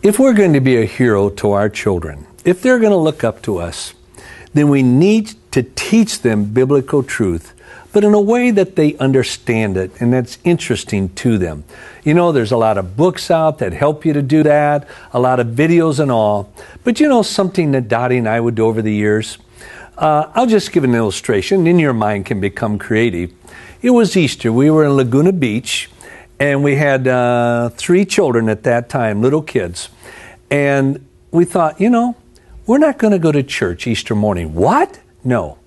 If we're going to be a hero to our children, if they're going to look up to us, then we need to teach them biblical truth, but in a way that they understand it and that's interesting to them. You know, there's a lot of books out that help you to do that, a lot of videos and all. But you know, something that Dottie and I would do over the years? Uh, I'll just give an illustration, and your mind can become creative. It was Easter. We were in Laguna Beach, and we had uh, three children at that time, little kids. And we thought, you know, we're not going to go to church Easter morning. What? No.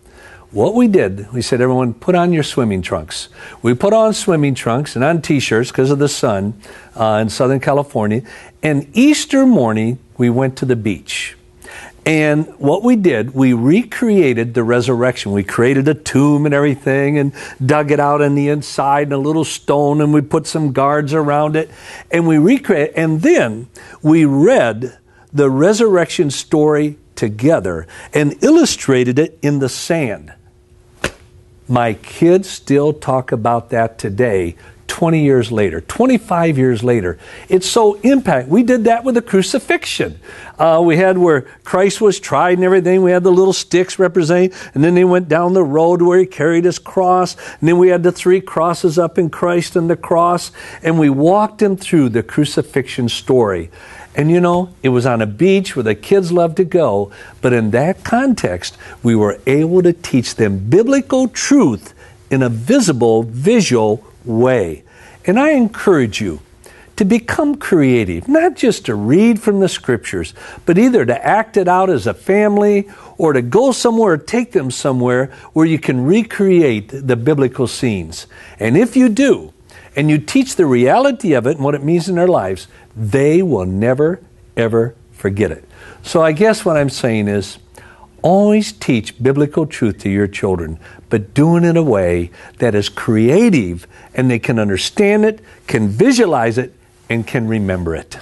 What we did, we said, everyone, put on your swimming trunks. We put on swimming trunks and on t shirts because of the sun uh, in Southern California. And Easter morning, we went to the beach. And what we did, we recreated the resurrection. We created a tomb and everything and dug it out on the inside and a little stone and we put some guards around it and we recreated. And then we read the resurrection story together and illustrated it in the sand. My kids still talk about that today 20 years later, 25 years later. It's so impact. We did that with the crucifixion. Uh, we had where Christ was tried and everything. We had the little sticks representing, and then they went down the road where he carried his cross. And then we had the three crosses up in Christ and the cross, and we walked him through the crucifixion story. And you know, it was on a beach where the kids love to go, but in that context, we were able to teach them biblical truth in a visible, visual way. And I encourage you to become creative, not just to read from the scriptures, but either to act it out as a family or to go somewhere, take them somewhere where you can recreate the biblical scenes. And if you do, and you teach the reality of it and what it means in their lives, they will never, ever forget it. So I guess what I'm saying is, Always teach biblical truth to your children, but do it in a way that is creative and they can understand it, can visualize it, and can remember it.